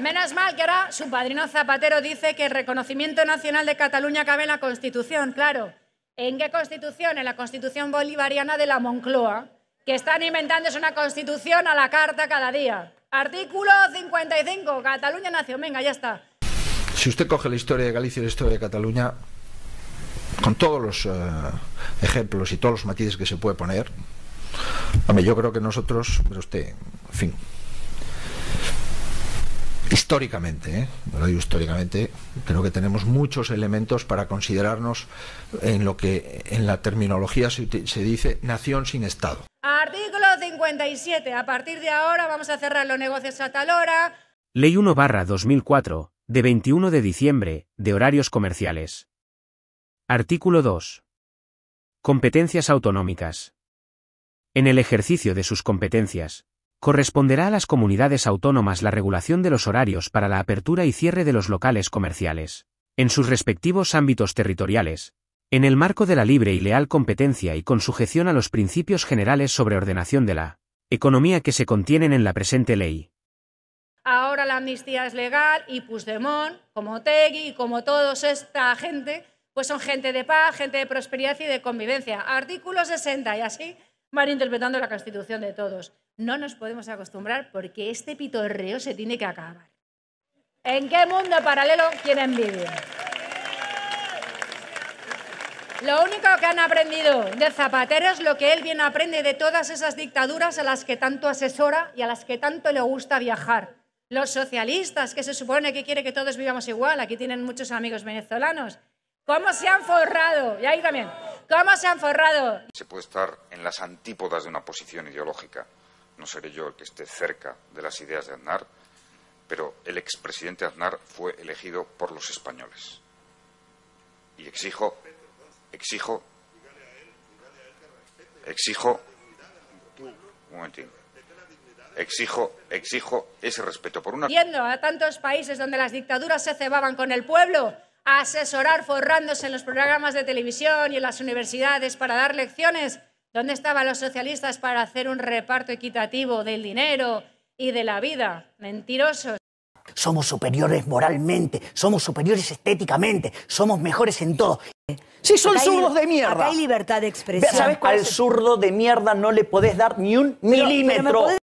Menos mal que ahora su padrino Zapatero dice que el reconocimiento nacional de Cataluña cabe en la Constitución, claro. ¿En qué Constitución? En la Constitución Bolivariana de la Moncloa, que están inventando una Constitución a la carta cada día. Artículo 55, Cataluña Nación. venga, ya está. Si usted coge la historia de Galicia y la historia de Cataluña, con todos los eh, ejemplos y todos los matices que se puede poner, hombre, yo creo que nosotros, pero usted, en fin, históricamente, ¿eh? lo digo históricamente, creo que tenemos muchos elementos para considerarnos en lo que en la terminología se, se dice nación sin Estado. Artículo 57. A partir de ahora vamos a cerrar los negocios a tal hora. Ley 1 barra 2004, de 21 de diciembre, de horarios comerciales. Artículo 2. Competencias autonómicas. En el ejercicio de sus competencias, corresponderá a las comunidades autónomas la regulación de los horarios para la apertura y cierre de los locales comerciales, en sus respectivos ámbitos territoriales, en el marco de la libre y leal competencia y con sujeción a los principios generales sobre ordenación de la economía que se contienen en la presente ley. Ahora la amnistía es legal y Pusdemón, como Tegui y como todos esta gente, pues son gente de paz, gente de prosperidad y de convivencia. Artículo 60 y así van interpretando la Constitución de todos no nos podemos acostumbrar porque este pitorreo se tiene que acabar. ¿En qué mundo paralelo quieren vivir? Lo único que han aprendido de Zapatero es lo que él bien aprende de todas esas dictaduras a las que tanto asesora y a las que tanto le gusta viajar. Los socialistas, que se supone que quiere que todos vivamos igual, aquí tienen muchos amigos venezolanos. ¿Cómo se han forrado? Y ahí también. ¿Cómo se han forrado? Se puede estar en las antípodas de una posición ideológica no seré yo el que esté cerca de las ideas de Aznar, pero el expresidente Aznar fue elegido por los españoles. Y exijo, exijo, exijo, un exijo, exijo ese respeto por una. Viendo a tantos países donde las dictaduras se cebaban con el pueblo a asesorar forrándose en los programas de televisión y en las universidades para dar lecciones ¿Dónde estaban los socialistas para hacer un reparto equitativo del dinero y de la vida? Mentirosos. Somos superiores moralmente, somos superiores estéticamente, somos mejores en todo. Sí, son zurdos de mierda. hay libertad de expresión. Al zurdo de mierda no le podés dar ni un milímetro.